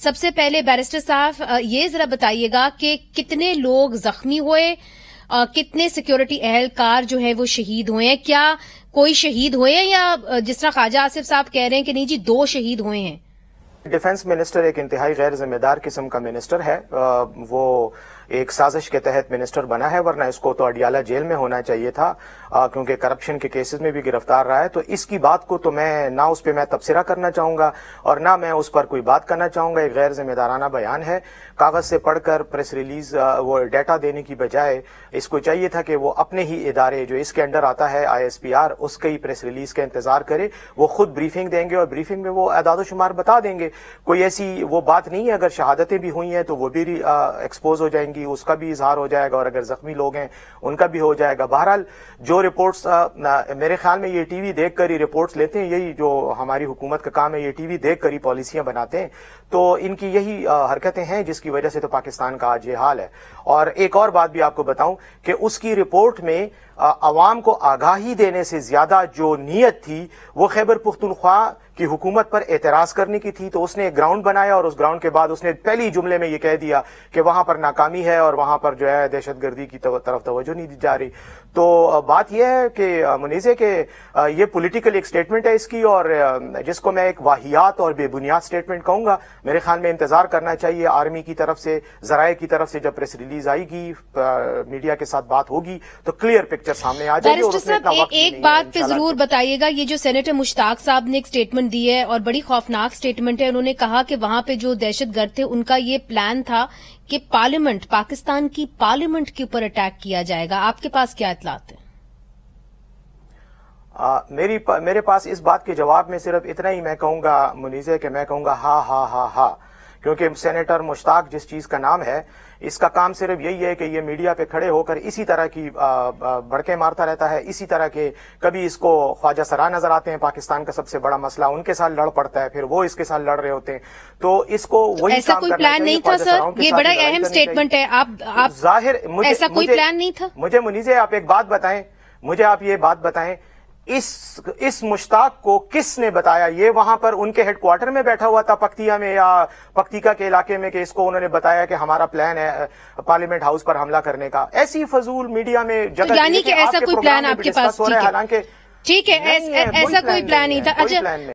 सबसे पहले बैरिस्टर साहब ये जरा बताइएगा कि कितने लोग जख्मी हुए कितने सिक्योरिटी एहलकार जो है वो शहीद हुए हैं क्या कोई शहीद हुए हैं या जिस तरह ख्वाजा आसिफ साहब कह रहे हैं कि नहीं जी दो शहीद हुए हैं डिफेंस मिनिस्टर एक इंतहाई गैर जिम्मेदार किस्म का मिनिस्टर है आ, वो एक साजिश के तहत मिनिस्टर बना है वरना इसको तो अडियाला जेल में होना चाहिए था क्योंकि करप्शन के केसेस में भी गिरफ्तार रहा है तो इसकी बात को तो मैं ना उस पर मैं तबसरा करना चाहूंगा और ना मैं उस पर कोई बात करना चाहूंगा एक गैर जिम्मेदाराना बयान है कागज से पढ़कर प्रेस रिलीज वो डाटा देने की बजाय इसको चाहिए था कि वो अपने ही इदारे जो इसके अंडर आता है आई एस पी आर उसके ही प्रेस रिलीज का इंतजार करे वो खुद ब्रीफिंग देंगे और ब्रीफिंग में वो अदादोशुमार बता देंगे कोई ऐसी वो बात नहीं है अगर शहादतें भी हुई हैं तो वो भी एक्सपोज हो जाएंगी की उसका भी इजहार हो जाएगा और अगर जख्मी लोग हैं उनका भी हो जाएगा बहरहाल जो रिपोर्ट्स मेरे ख्याल में ये टीवी देख कर ही रिपोर्ट्स लेते हैं यही जो हमारी हुकूमत का काम है ये टीवी देख कर ही पॉलिसियां बनाते हैं तो इनकी यही हरकतें हैं जिसकी वजह से तो पाकिस्तान का आज ये हाल है और एक और बात भी आपको बताऊं कि उसकी रिपोर्ट में आवाम को आगाही देने से ज्यादा जो नीयत थी वो खैबर पुख्तनख्वा की हुकूमत पर एतराज करने की थी तो उसने एक ग्राउंड बनाया और उस ग्राउंड के बाद उसने पहली जुमले में यह कह दिया कि वहां पर नाकामी है है और वहां पर जो है दहशत गर्दी की तो- तरफ तवज्जो नहीं दी जा रही तो बात यह है कि मुनीजे के ये पोलिटिकल एक स्टेटमेंट है इसकी और जिसको मैं एक वाहियात और बेबुनियाद स्टेटमेंट कहूंगा मेरे ख्याल में इंतजार करना चाहिए आर्मी की तरफ से जराये की तरफ से जब प्रेस रिलीज आएगी मीडिया के साथ बात होगी तो क्लियर पिक्चर सामने आ जाएगी और तो एक बात पे जरूर बताइएगा ये जो सेनेटर मुश्ताक साहब ने एक स्टेटमेंट दी है और बड़ी खौफनाक स्टेटमेंट है उन्होंने कहा कि वहां पे जो दहशतगर्द थे उनका ये प्लान था कि पार्लियामेंट पाकिस्तान की पार्लियामेंट के ऊपर अटैक किया जाएगा आपके पास क्या इतलात है आ, मेरी मेरे पास इस बात के जवाब में सिर्फ इतना ही मैं कहूंगा मुनीजे के मैं कहूंगा हा हा हा हा क्योंकि सेनेटर मुश्ताक जिस चीज का नाम है इसका काम सिर्फ यही है कि ये मीडिया पे खड़े होकर इसी तरह की भड़के मारता रहता है इसी तरह के कभी इसको ख्वाजा सरा नजर आते हैं पाकिस्तान का सबसे बड़ा मसला उनके साथ लड़ पड़ता है फिर वो इसके साथ लड़ रहे होते हैं तो इसको वही ऐसा कोई प्लान नहीं था सर ये बड़ा अहम स्टेटमेंट है आप तो आप जाहिर मुझे ऐसा कोई प्लान नहीं था मुझे मुनीजे आप एक बात बताएं मुझे आप ये बात बताएं इस इस मुश्ताक को किसने बताया ये वहां पर उनके हेडक्वार्टर में बैठा हुआ था पख्तिया में या पक्तिका के इलाके में कि इसको उन्होंने बताया कि हमारा प्लान है पार्लियामेंट हाउस पर हमला करने का ऐसी फजूल मीडिया में जगह तो यानी कि ऐसा कोई प्लान आपके पास हालांकि ठीक है ऐसा कोई प्लान नहीं था अच्छा